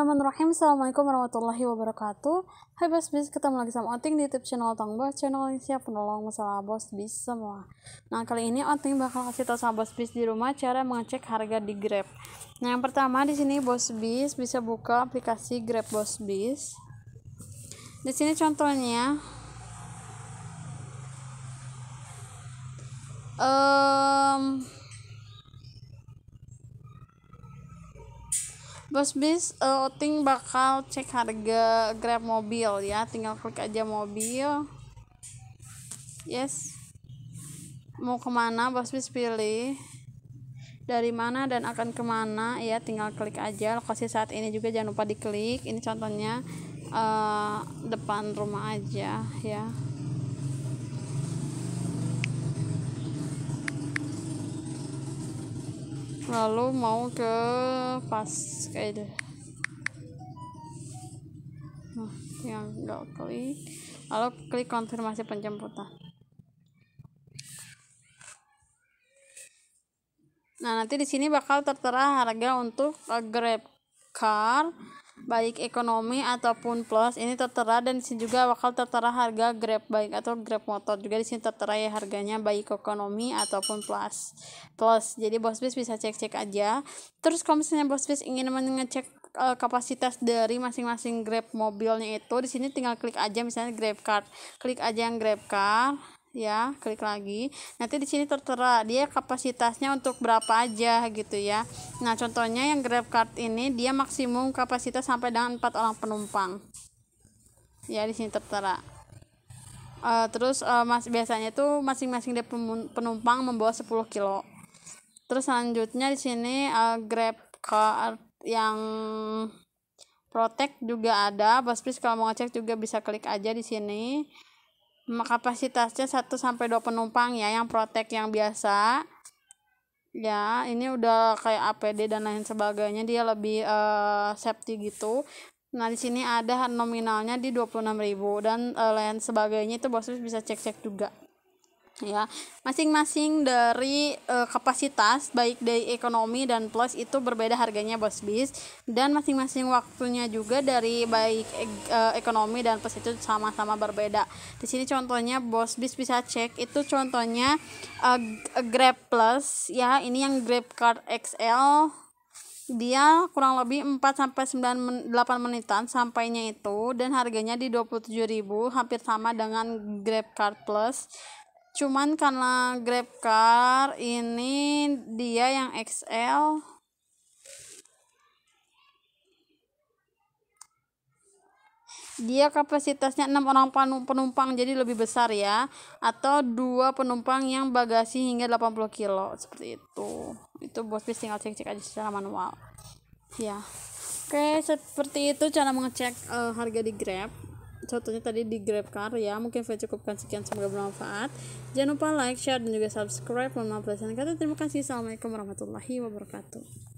Bismillahirrahmanirrahim Assalamualaikum warahmatullahi wabarakatuh Hai Bos Bis, ketemu lagi sama Oting di YouTube channel Otong Bos Channel yang siap menolong masalah Bos Bis semua Nah kali ini Oting bakal kasih tau sama Bos Bis di rumah cara mengecek harga di Grab Nah yang pertama di sini Bos Bis bisa buka aplikasi Grab Bos Bis Di sini contohnya um, Bos bis uh, eh, ting bakal cek harga Grab mobil ya tinggal klik aja mobil yes mau kemana bos bis pilih dari mana dan akan kemana ya tinggal klik aja lokasi saat ini juga jangan lupa diklik ini contohnya uh, depan rumah aja ya lalu mau ke pas kayak itu nah tinggal enggak klik lalu klik konfirmasi penjemputan nah nanti di sini bakal tertera harga untuk Grab Car baik ekonomi ataupun plus ini tertera dan di sini juga bakal tertera harga Grab baik atau Grab motor juga di sini tertera ya harganya baik ekonomi ataupun plus plus jadi bos bis bisa cek cek aja terus kalau misalnya bos bis ingin mengecek uh, kapasitas dari masing-masing Grab mobilnya itu di sini tinggal klik aja misalnya Grab Card klik aja yang Grab Card ya klik lagi nanti di sini tertera dia kapasitasnya untuk berapa aja gitu ya nah contohnya yang grab card ini dia maksimum kapasitas sampai dengan empat orang penumpang ya di sini tertera uh, terus uh, mas biasanya itu masing-masing dia penumpang membawa 10 kilo terus selanjutnya di sini uh, grab card yang protect juga ada bus please kalau mau ngecek juga bisa klik aja di sini kapasitasnya 1 sampai 2 penumpang ya yang protek yang biasa ya ini udah kayak APD dan lain sebagainya dia lebih uh, safety gitu nah di sini ada nominalnya di 26.000 dan uh, lain sebagainya itu bos bisa cek-cek juga ya masing-masing dari e, kapasitas baik dari ekonomi dan plus itu berbeda harganya bos bis dan masing-masing waktunya juga dari baik e, eh, ekonomi dan plus itu sama-sama berbeda di sini contohnya bos bis bisa cek itu contohnya e, Grab Plus ya ini yang Grab Card XL dia kurang lebih 4 sampai 9 8 menitan sampainya itu dan harganya di 27.000 hampir sama dengan Grab Card Plus cuman karena grab car ini dia yang XL dia kapasitasnya 6 orang penumpang jadi lebih besar ya atau dua penumpang yang bagasi hingga 80 kilo seperti itu itu bos bis tinggal cek-cek aja secara manual ya oke seperti itu cara mengecek uh, harga di grab contohnya tadi di Grab car ya mungkin saya cukupkan sekian semoga bermanfaat jangan lupa like share dan juga subscribe mohon maaf kata terima kasih assalamualaikum warahmatullahi wabarakatuh